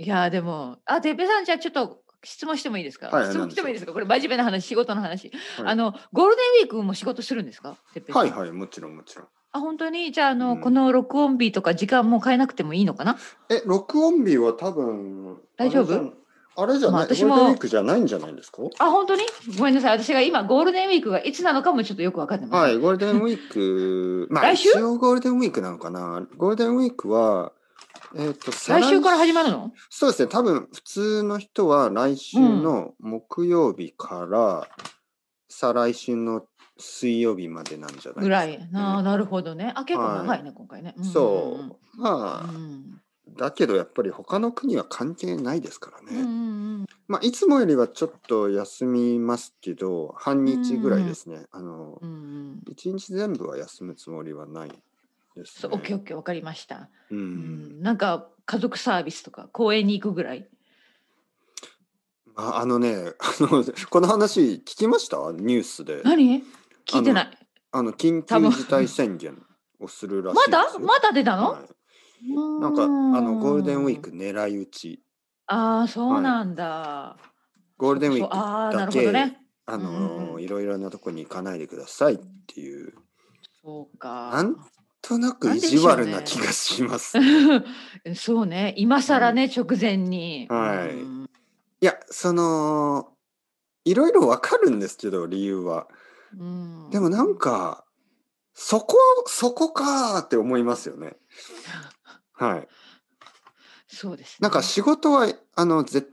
いやでもあてっぺさんじゃあちょっと質問してもいいですか、はい、質問してもいいですかこれ真面目な話仕事の話、はい、あのゴールデンウィークも仕事するんですかはいはいもちろんもちろんあ本当にじゃあの、うん、この録音日とか時間も変えなくてもいいのかなえ録音日は多分大丈夫あれじゃない、私もゴールデンウィークじゃないんじゃないですかあ本当にごめんなさい私が今ゴールデンウィークがいつなのかもちょっとよく分かってますはいゴールデンウィークまあ来週一応ゴールデンウィークなのかなゴールデンウィークはえー、と来週から始まるのそうですね、多分普通の人は来週の木曜日から、うん、再来週の水曜日までなんじゃないですか、ね、ぐらいな。なるほどね。あ、結構長いね、はい、今回ね。うんうんそう。まあ、うん、だけどやっぱり他の国は関係ないですからね。うんうん、まあ、いつもよりはちょっと休みますけど、半日ぐらいですね。うんうん、あの、うんうん、1日全部は休むつもりはないそう、オッケーオッケー、わかりました。うん、なんか家族サービスとか、公園に行くぐらい。あ、あのね、あの、この話聞きました、ニュースで。何。聞いてない。あの、緊急事態宣言をするらしいまだ、まだ出たの。はい、なんか、あの、ゴールデンウィーク狙い撃ち。ああ、そうなんだ、はい。ゴールデンウィークあなるほどね。あの、いろいろなとこに行かないでくださいっていう。そうか。なんとなく意地悪な気がします。ね、そうね、今更ね、はい、直前に。はい。いや、その、いろいろわかるんですけど、理由は。うん、でもなんか、そこ、そこかって思いますよね。はい。そうです、ね、なんか仕事は、あの、ぜ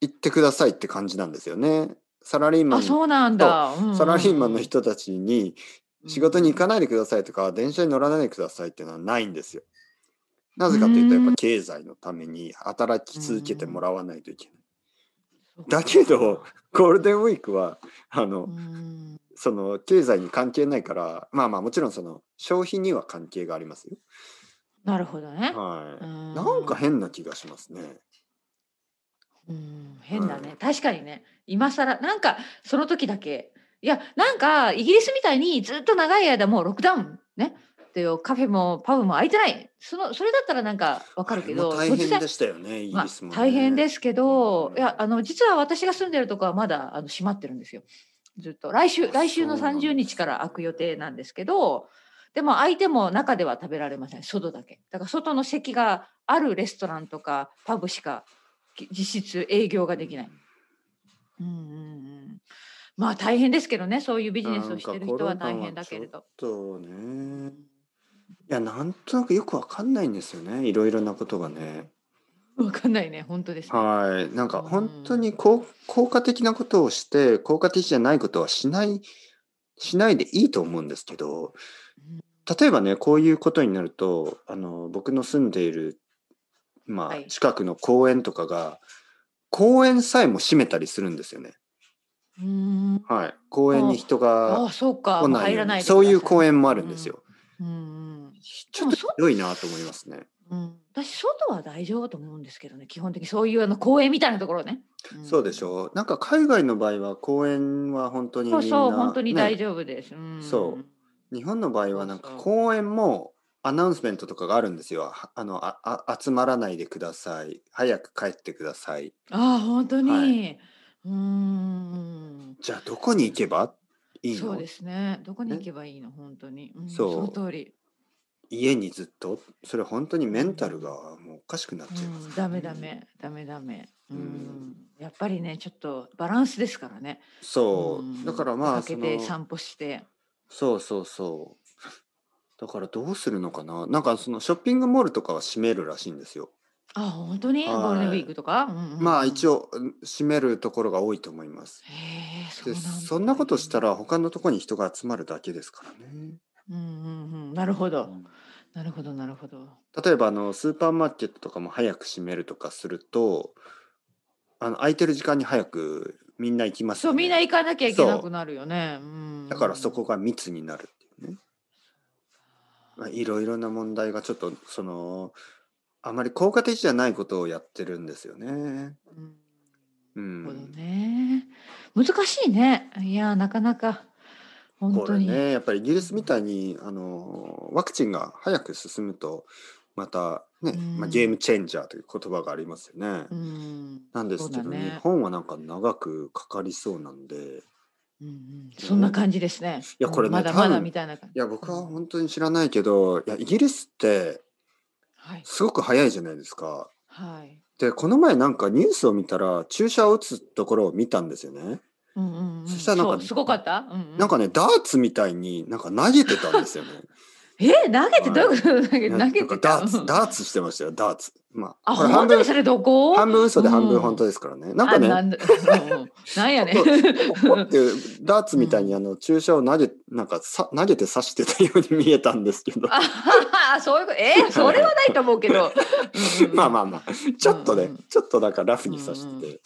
行ってくださいって感じなんですよね。サラリーマン。そうなんだ、うんうん、サラリーマンの人たちに仕事に行かないでくださいとか、電車に乗らないでくださいっていうのはないんですよ。なぜかというと、やっぱ経済のために働き続けてもらわないといけない。だけど、ゴールデンウィークは、あの、その経済に関係ないから、まあまあもちろんその消費には関係がありますよ。なるほどね。はい。んなんか変な気がしますね。うん、変だね、確かにね、今更、なんかその時だけ。いや、なんか、イギリスみたいにずっと長い間もうロックダウンね。っていうカフェもパブも開いてない。その、それだったらなんかわかるけど。大変でしたよね、ねまあ、大変ですけど、うん、いや、あの、実は私が住んでるとこはまだあの閉まってるんですよ。ずっと。来週、来週の30日から開く予定なんですけど、でも相手も中では食べられません、外だけ。だから外の席があるレストランとかパブしか実質営業ができない。うんうんうんまあ大変ですけどねそういうビジネスをしてる人は大変だけれど。とねいやなんとなくよくわかんないんですよねいろいろなことがね。わかんないね本当です、ね、はいなんか本当に効果的なことをして効果的じゃないことはしないしないでいいと思うんですけど例えばねこういうことになるとあの僕の住んでいる、まあ、近くの公園とかが、はい、公園さえも閉めたりするんですよね。はい、公園に人が来ないそういう公園もあるんですよ。うんちょっと良いなと思いますね。うん、私外は大丈夫と思うんですけどね基本的にそういうあの公園みたいなところね、うん、そうでしょうなんか海外の場合は公園は本当にそうそう本当に大丈夫です、ね、うん、そう日本の場合はなんか公園もアナウンスメントとかがあるんですよあのああ集まらないでください早く帰ってくださいああ本当に、はいうんじゃあどこに行けばいいのそうですねどこに行けばいいの本当に、うん、そうその通り家にずっとそれ本当にメンタルがもうおかしくなっちゃいます、ねうん、ダメダメダメダメうん、やっぱりねちょっとバランスですからねそう、うだからまあその散歩してそうそうそうだからどうするのかななんかそのショッピングモールとかは閉めるらしいんですよあ本当に、ゴールデンウィークとか、うんうんうん、まあ一応閉めるところが多いと思いますそでそんなことしたら他のところに人が集まるだけですからねうんうんうんなるほど、なるほどなるほど例えばあのスーパーマーケットとかも早く閉めるとかするとあの空いてる時間に早くみんな行きます、ね、そうみんな行かなきゃいけなくなるよね、うん、だからそこが密になるっていうね、まあ、いろいろな問題がちょっとそのあまり効果的じゃないことをやってるんですよね。うん、なるほどね。難しいね。いやなかなか本当に。ねやっぱりイギリスみたいにあのワクチンが早く進むとまたね、うん、まあ、ゲームチェンジャーという言葉がありますよね。うん、なんですけど、ね、日本はなんか長くかかりそうなんで。うんうん、そんな感じですね。いやこれね、まだまだみたいな感じ。いや僕は本当に知らないけど、いやイギリスってすごく早いじゃないですか。はい、でこの前なんかニュースを見たら注射を打つところを見たんですよね。うんうんうん、そしたらなんかすごかった、うんうん、なんかねダーツみたいになんか投げてたんですよね。え投げてどういうこと、投げ投げてダーツダーツしてましたよダーツまあ本当にそれどこ半分嘘で半分本当ですからね、なんかねなんやねってダーツみたいにあの注射を投げなんかさ投げて刺してたように見えたんですけどあそういうことえそれはないと思うけど まあまあまあちょっとね、ちょっとなんかラフに刺してて、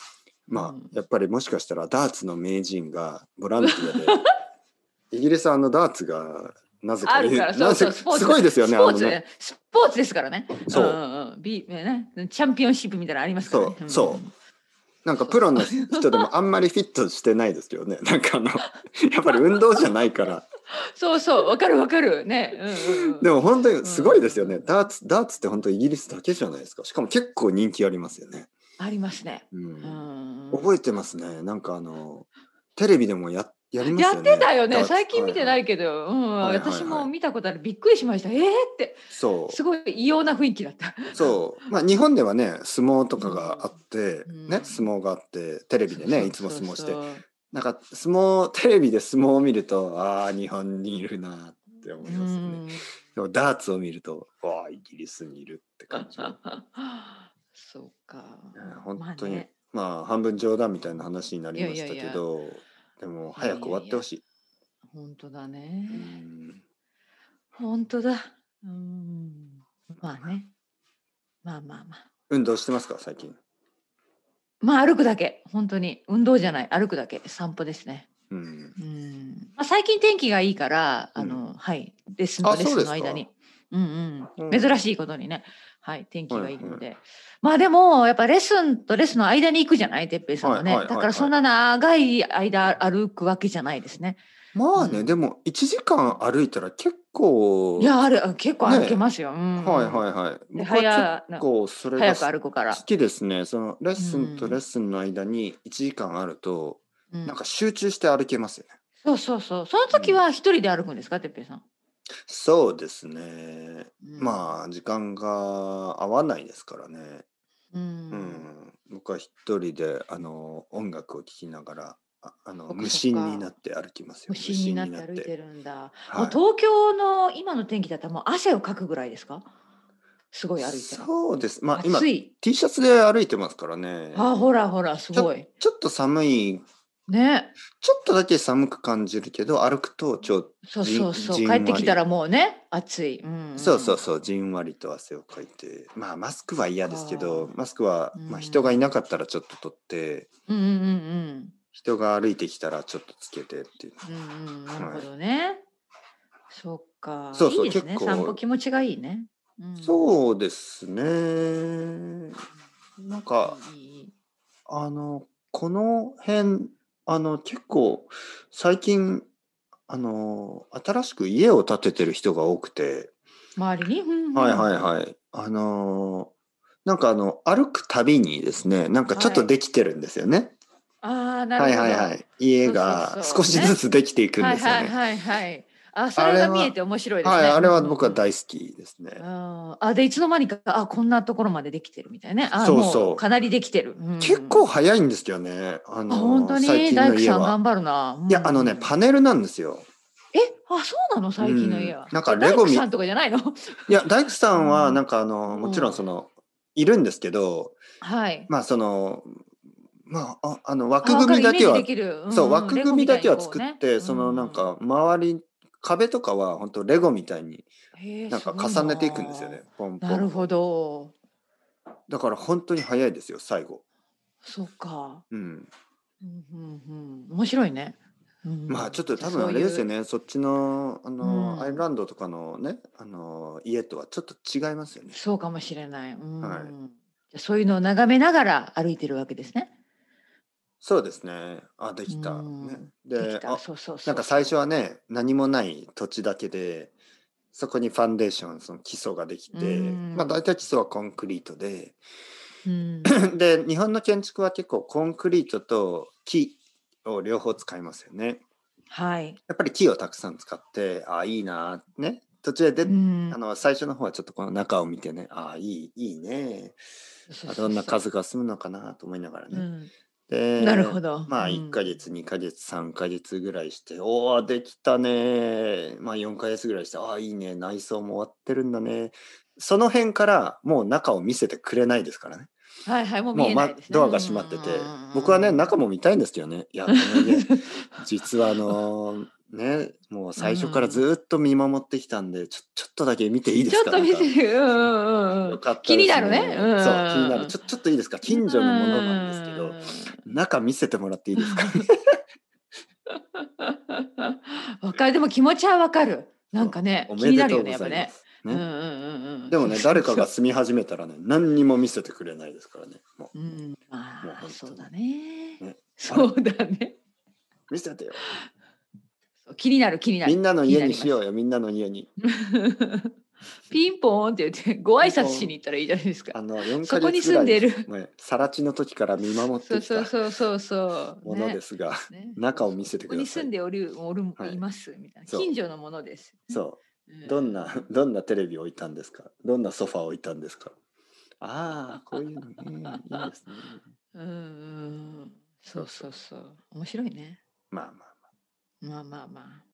まあやっぱりもしかしたらダーツの名人がボランティアで イギリスあのダーツがなぜか、ね、あるから、そうそう、スポーツ。すごいですよね、スポーツ、ね、スポーツですからね。そう。うんうん、B ね、チャンピオンシップみたいなありますから、ね、そう、そう。なんかプロの人でもあんまりフィットしてないですよね。なんかあの、やっぱり運動じゃないから。そうそう、わかるわかる。ね、うんうん。でも本当にすごいですよね。うん、ダーツ、ダーツって本当イギリスだけじゃないですか。しかも結構人気ありますよね。ありますね。うん。うん覚えてますね。なんかあの、テレビでもやっやりまよね。やってたよね。最近見てないけど、うん、私も見たことある。びっくりしました。ええー、って。そう。すごい異様な雰囲気だった。そう。まあ日本ではね、相撲とかがあって、ね、相撲があって、テレビでね、いつも相撲して。なんか相撲、テレビで相撲を見ると、ああ、日本にいるなって思いますよね。でもダーツを見ると、わあ、イギリスにいるって感じ。そうか。本当に、まあ、半分冗談みたいな話になりましたけど。でも早く終わってほしい。本当だね。本当だ。うん。まあね。まあまあまあ。運動してますか最近。まあ歩くだけ本当に運動じゃない歩くだけ散歩ですね。うん。うんまあ最近天気がいいからあの、うん、はいレッスンとレッスンの間に。うんうん、珍しいことにね、はい、天気がいいので、はいはい、まあでもやっぱレッスンとレッスンの間に行くじゃない哲平さんはね、だからそんな長い間歩くわけじゃないですね。まあね、うん、でも1時間歩いたら結構いやある結構歩けますよ、ねうん、はいはいはい僕は結構それが好きですねそのレッスンとレッスンの間に1時間あると、なんか集中して歩けますよね、そうそうそうその時は一人で歩くんですかてっぺいさんそうですね。うん、まあ時間が合わないですからね。うん、うん、僕は一人であの音楽を聴きながらあの無心になって歩きますよ。無心になって歩いてるんだ。はい、東京の今の天気だったらもう汗をかくぐらいですか？すごい歩いてそうです。まあ今 T シャツで歩いてますからね。あほらほらすごいち。ちょっと寒いね、ちょっとだけ寒く感じるけど歩くとちょそうそうそう帰ってきたらもうね暑い、うんうん、そうそうそうじんわりと汗をかいてまあマスクは嫌ですけどマスクは、まあ、人がいなかったらちょっと取って、うんうんうん、人が歩いてきたらちょっとつけてっていう、うんうん、なるほどね、はい、そっかそうそういいですね散歩気持ちがいいね、うん、そうですねなんかいいあのこの辺あの、結構、最近、あの、新しく家を建ててる人が多くて、周りに、うんうん、はいはいはい。あの、なんかあの、歩くたびにですね、なんかちょっとできてるんですよね。はいああ、なるほど。はいはいはい。家が少しずつできていくんですよね。はいはい、はい。あそれが見えて面白いですね。はい、あれは僕は大好きですね。あでいつの間にかあこんなところまでできてるみたいね。あそうそうかなりできてる、結構早いんですよね。あの本当に大工さん頑張るな。いやあのねパネルなんですよ。えあそうなの最近の家は、なんかレゴみさんとかじゃないのいや大工さんはなんかあのもちろんその、いるんですけど、はい、まあそのまあ、あの枠組みだけは、そう枠組みだけは作って、そのなんか周り壁とかは本当レゴみたいになんか重ねていくんですよね。ポンポンなるほど。だから本当に早いですよ最後。そうか。うん。うんうんうん、面白いね。うん、まあちょっと多分あれですよねそっちのあの、うん、アイルランドとかのねあの家とはちょっと違いますよね。そうかもしれない。うん、はい。そういうのを眺めながら歩いてるわけですね。そうですね。あ、できた。ね、でできたそうそうそなんか最初はね、何もない土地だけで、そこにファンデーション、その基礎ができて、まあ大体基礎はコンクリートで、で、日本の建築は結構コンクリートと木を両方使いますよね。はいやっぱり木をたくさん使って、あ、いいな、ね。途中でで、あの、最初の方はちょっとこの中を見てね、あ、いい、いいね。あどんな数が済むのかなと思いながらうね。んでなるほど、まあ1か月2か月3か月ぐらいして「おおできたね」まあ4か月ぐらいして「ああいいね内装も終わってるんだね」その辺からもう中を見せてくれないですからね。はいはい、もう、ね、ま、ドアが閉まってて、僕はね、中も見たいんですけどね。いや、この 実はあのー、ね、もう最初からずっと見守ってきたんで、ちょちょっとだけ見ていいですかちょっと見て、うんうんうん。ね、気になるね、うんうん。そう、気になる。ちょちょっといいですか近所のものなんですけど、中見せてもらっていいですか わかるでも気持ちはわかるなんかね気になるよねやっぱねうでもね誰かが住み始めたらね 何にも見せてくれないですからねもう,、うん、あもそうだね、ね、そうだね見せてよ気になる気になるみんなの家にしようよみんなの家に ピンポーンって言ってご挨拶しに行ったらいいじゃないですか。あの四ヶ月ぐらいそこに住んでる。更地の時から見守ってきたものですが、中を見せてください。ここに住んでおるおるいますみたいな、近所のものです。そう。どんなどんなテレビ置いたんですか。どんなソファー置いたんですか。ああこういうのいいですね。うんそうそうそう面白いね。まあまあまあ。まあまあまあ。